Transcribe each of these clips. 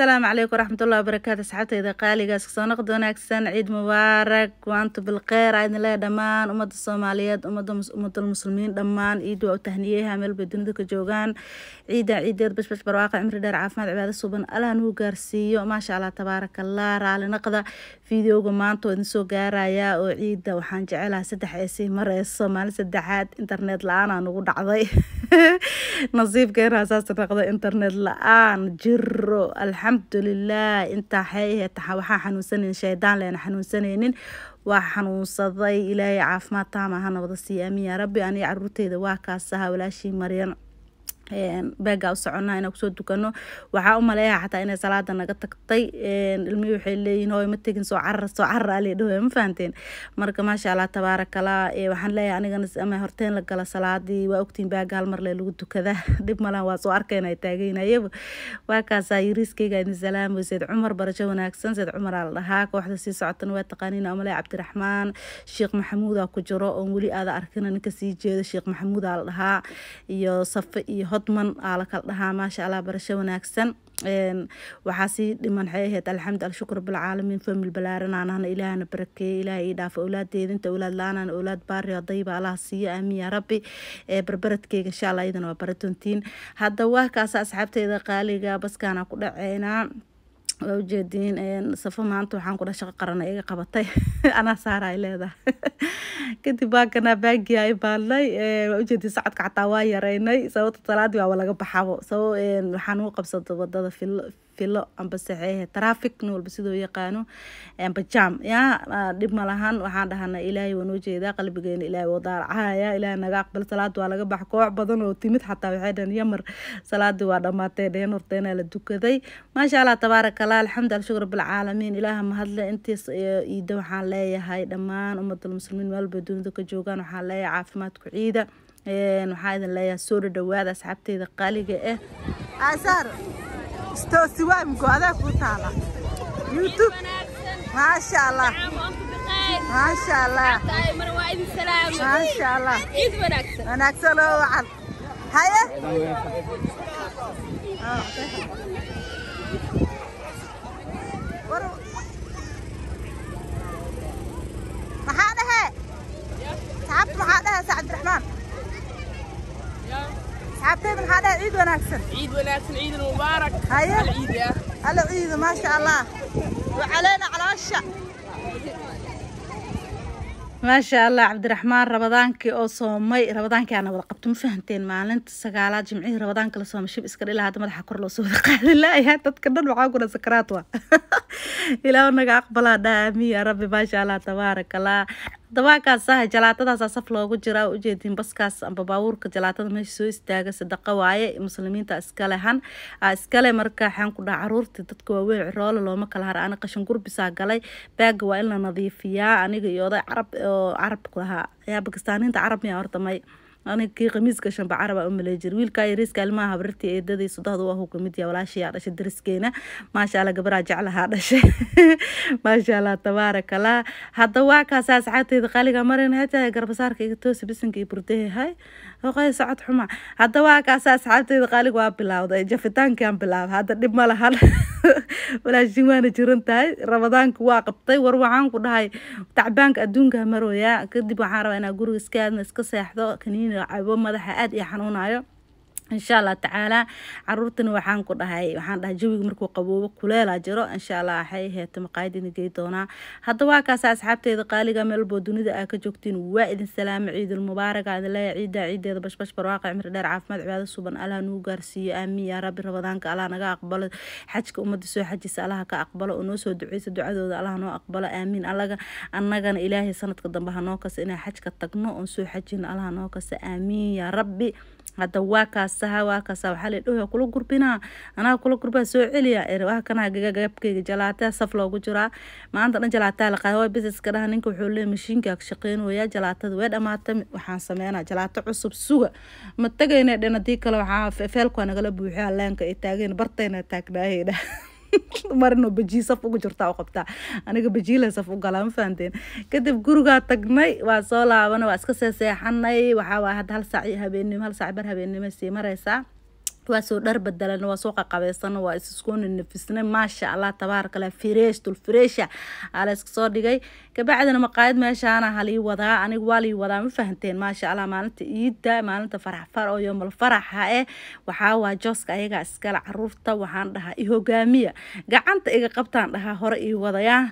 asalaamu calaykum waraxmatullahi wabarakaatu asxaabtayda qaaligaas kasoo noqda wanaagsan ciid mubaarak waantu bilkeyr aa idin leeya dhammaan ummadda soomaaliyeed ummadal muslimiin dhammaan ciid waa u tahniyeha meel bay dunida ka joogaan ciida ciideed bashbash barwaaqo cimri dheer caafimaad cibaado suban allah nagu gaarsiiyo maasha allah tabaaraka raali naqda videoga maanta oo idin soo oo ciida waxaan jecelaha saddex ay mareyso maalin saddexaad internet la-aanaa nagu dhacday nasiibkeena saas noqda internet la-aan jiro alxamdu alxamdulilah intaa waxaa xanuunsanan shaydaan leena xanuunsanaynin waa xanuunsaday ilaahay caafimaad taam aha nabada sii aamiin yaa rabbi aniga caruurteyda waa kaasaha walaashii maryan beega u soconaa inaan kusoo dukano waxaa u maleeyaa xataa inay salaada naga tagtay ilmihii waxay leeyihin hooy ma tegin soo carar soo carar alee dhawe ma fahanteen marka maasha allah tabaarakallah waxaan leeyahay anigana ama horteen la gala salaadii waa ogtiin beega hal mar lee lagu dukadaa dhib malan waa soo arkayna ay taageynayaba waa kaasaa yiriiskayga idin salaamo seyd cumar barasho wanaagsan seyd cumaraa la dhahaa kooxda sii socotana waa taqaaniina umaleeya cabdiraxmaan sheekh maxamuudaa ku jiro oon weli aada arkina ninka sii jeedo sheekh maxamuudaa la dhahaa iyo safe iyo hodman aa dhahaa maasha allah barasho wanaagsan waxaa sii dhiman waxay ahayd alxamdu alshukur bilcaalamiin famil balaaran aan ahna ilaahana barakeeye ilaaha ii dhaafa owlaad deedinta owlaad la owlaad baari odayba allah siiyo aamiin yaa rabbi barbaradkeyga insha allah idan waa baratontiin hadda waa kaasa asxaabteyda qaaliga baskaana ku dhaceynaa waa ujeediin safo maanta waxaan kudha shaqo qaran iga qabatay anaa saara ay leedahay kadib baaganaa baagii ay baadnay waa ujeediin sacadka xataa waa yareynay sababta talaadii waaba laga baxabo sabab waxaan u qabsada wadada fil filo ambase traffic nin walba sidoo yaqaano amba jam ya ah, dhib malahan waxaan dhahana ilaahay waa noo qalbigeena ilaahay waa daaracaaya ilaahay naga aqbal salaada waa laga bax koox badan oo timid xataa waxay dhahan yamar salaadii waa dhammaatee dheen horteenaa la dukaday maasha allah tabaaraka allah alxamdu alshukr bilcaalamiin ilaaha mahadle intiis iida waxaan leeyahay dhammaan ummadal muslimiin dunida ka joogaan waxaan leeyahay caafimaadku ciida waxaa idin leeyahay soo dhadhawaada asxaabteyda qaaliga ah stoosi waa imiko adaa kuu taala youtube maasha allah maasha allah maasha allah wanaagsan oo wacan haye maxaa dhehe saxabtu maxaa dhehe sax cabdiraxmaan حبيب هذا عيد وناكسن عيد وناكسن عيد المبارك هيا العيد يا هلا عيد ما شاء الله وعلينا على الشا ما شاء الله عبد الرحمن رمضانك او صومي رمضانك انا ولا قبت مفهمتين ما انت سقالا جمعي رمضانك لا صوم شيب اسكر الى هذا مدح كر لو سو قال لا يا تتكدن وعا قول سكرات الى انك اقبل دامي يا ربي ما شاء الله تبارك الله dabaakaas ah jalaatadaasa saf loogu jiraa ujeedin baskaas amba baabuurka jalaatada meesha soo istaaga sadaqo waaye muslimiinta iskale han iskale marka waxaan ku dhaha caruurtii dadka waaweyn ciroole looma kala har ana qashin gurbisaa galay baaga waa in la nadiifiyaa aniga iyo oday carab oo carabka lahaa ayaa bakistaaniinta carab hordamay aniga kii khamiiska shanba caraba u jir wiilkaa yariiska ilmaha habarartii eedadii sodahda wahu ka mid yaha dhashay dariskeena maasha gabaraa jeclahaa dhashay maasha allah hadda waa kaasa asxaabteeda qaaliga marin hataa garbasaarka iga toosi bisinka iyo burdehe hay socod xuma hadda waa kaasa asxaabteeda qaaliga waa bilaawday jafitaankan bilaaba hadda dhib ma lahan walaashin waana jiran tahay ramadaanka waa qabtay war waxaan ku dhahay tacbaanka adduunka marooyaa kadib waxaan rabaa inaa guriga iska iska seexdo kaniin in cabo madaxa aad ii xanuunayo insha allah tacaala caruurtana waxaan ku dhahay waxaan dhahay jawiga markuu qaboobo kuleelaa jiro insha allah waxay aheeto maqaayadina gey doonaa haddaba waa kaasa asxaabteeda qaaliga meelboo dunida aa ka joogtiin waa idin salaama ciidul mubaaraga idin leeya ciiddaa bashbash barwaaqa cimri dheer caafimaad cibaado suban allah nugu gaarsiiyo aamiin yaa rabbi rabadaanka allah naga aqbalo xajka ummadda soo xajisa allaha ka aqbalo oo noo soo duceysa ducadooda allah noo aqbalo aamiin allaga annagana ilaahay sanadka dambe hanoo kasa inaan xajka tagno oon soo xajino allah noo kasa aamiin yaa rabbi hada waakaasaha kaasaha waa waxaa la dhowya kula gurbinaa anaa kula gurbaa soo celiya erwaha kanaha gagagabkeyga jalaataa saf loogu jiraa maanta dhan jalaataa la qaada waa bisaska dhaha ninka wuxuu leeyahay mashiinka shaqeynaya jalaatada way dhamaatay waxaan sameynaa jalaato cusub suga ma tagayna dhan haddii kale waxaa feelkua nagala buuxiya leenka ay taageen bartayna taagnaayeyna marino bajiy saf ugu jirta u qabtaa aniga bajiila saf u galaa ma fahanteen kadib gurigaa tagnay waa soo laabanay waa iska seeseexanay waxaa waa hadda hal saac habeennimo hal saac bar habeennimo sii mareysaa kuwaasoo dhar bedelan waa soo qaqabeysan waa isiskuuna nafisnay maasha allah tabaarkale fireeshtul fireesha ah. alaska soo dhigay kabacdina maqaayad meeshaana halii wadaa aniga waa lii wadaa ma fahanteen maasha allah maalinta iidda maalinta farax oo yoomal faraxa eh waxaa waa jooska ayagaa iskale caruurta waxaan dhahaa i gacanta iga qabtaan dhahaa hore io wadayaa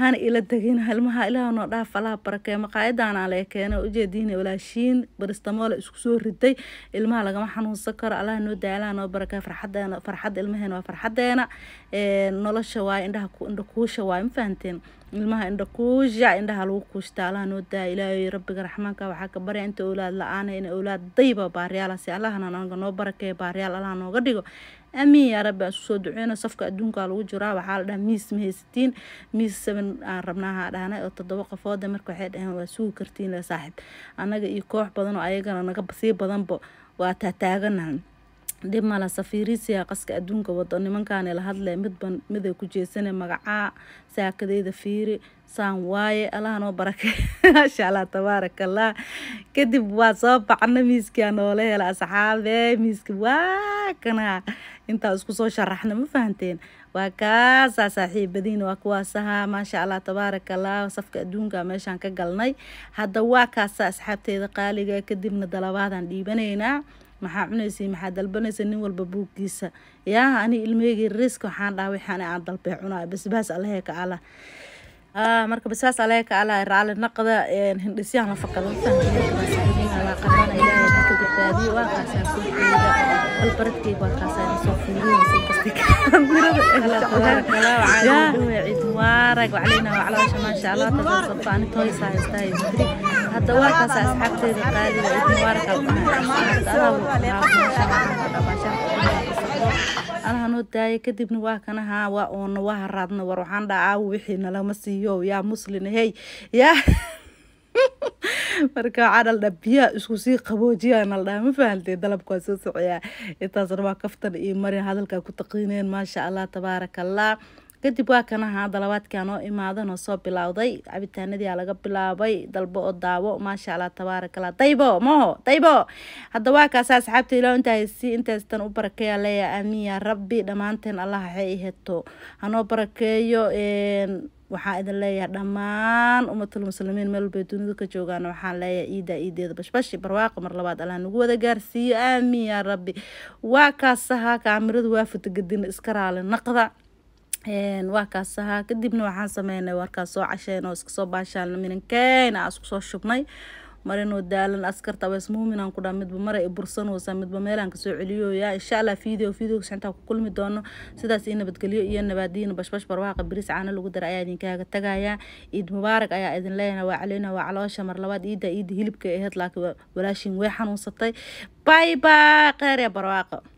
hana ila degin halmaha ilaah dhaaf allaha barakee maqaayadaana laga keenay ujeediina walaashiin baristamoole isku soo riday ilmaha lagama xanuunsan karo allah noo daala ilmahan oo baraka farxadeena farxadda ilmaheena waa farxadeena nolosha waaye indhaha indha kuusha waaye ma fahanteen ilmaha indha kuusha indhaha lagu kuushta allaha noo daaya ilaahay rabbiga raxmaanka waxaa ka barya inta owlaad la-aana in owlaad dayba baariyaala ah. si allahna naga noo barakeeya baariyaal allaha nooga dhigo aamiin yaa rabbi aan duceyno safka adduunkaa lagu jiraa waxaa la dhaha miis ma haysatiin miis saban aan rabnaahaa dhahnay oo toddoba qofooda marka waxay dhaheen waa sugi kartiin le saaxiib annaga iyo koox badan oo ayagana naga sii badanba waa taataaganahan dhib mala safiiriid siyaaqaska adduunka wado nimankaani la hadlee midban mida ku jeesane magacaa saakadeyda fiiri saan waaye allaha noo barake maasha allah tabaaraka allah kadib waa soo bacna miiskaa noola hela asxaabe miiska waa intaa isku soo sharaxna ma fahanteen waa kaasaa saaxiibadiina waa kuwaas maasha allah tabaaraka allah safka adduunka meeshaan ka galnay hadda waa kaasaa asxaabteeda qaaliga kadibna dalabaadaan dhiibanaynaa maxaa cunaysa maxaa dalbanaysa nin walba buuggiisa yaah ani ilmeygi riska waxaan dhaha waxaan aan dalbay cunaa basbaas allahe ka allah marka basbaas allahe ka allah raali naqda hindhisyahan la faqadan البردكي والقصائر صوفيين سيبستك عيد مبارك وعلينا وعلى وشما إن شاء الله تتصفى عن توي سايز تايز هذا واقع سايز حبتي لقالي وعيد مبارك أنا هنو داي كدب نواك أنا ها وأون وهرادنا وروحان دا عاو وحينا لما سيو يا مسلم هي يا marka waxaa naldhaa biyaha isku sii qaboojiyaa naldhaa ma fahamtee dalabka soo socyaa intaasna waa kaftan iyo marin hadalkaa ku taqiineen maasha allah tabaaraka allah kadib waa kanaha hadda labaadkaa noo imaadanoo soo bilowday cabitaanadiia laga bilaabay dalbo oo daawo maasha allah tabaarakallah daybo maho daybo hadda waa kaasa asxaabta ilaa intaahaysi intaastan u barakeeya leeya rabbi dhammaanteen allah waxay i hanoo barakeeyo waxaan idin leeyahay dhammaan ummatul muslimiin meel walbay dunida ka joogaan waxaan leeyahay iida iideeda bashbashi barwaaqo mar labaad allah nagu wada gaarsiiyo aamiin yaa rabbi waa kaasahaa kaamiradu waa futagadina iska raali naqda waa kaasahaa kadibna waxaan sameynay warkaa soo casheyn oo iska soo baashaalna minankeyna aa isku soo shubnay mar inuu daalan askarta ku dhaa midba mara i bursanuusa midba meelaan kasoo celiyooya insha allah video videoga shantaa ku kulmi doono sidaas ii nabadgelyo iyo nabaadiin bashbash barwaaqa bariis caana lagu dara ayaa idinkaaga tagayaa iid mubaarak ayaa idin leeyahay waa caleyna waa caloosha mar labaad iida iida hilibka ahayd laakiin walaashin way xanuunsatay bye bye kheer ya barwaaqo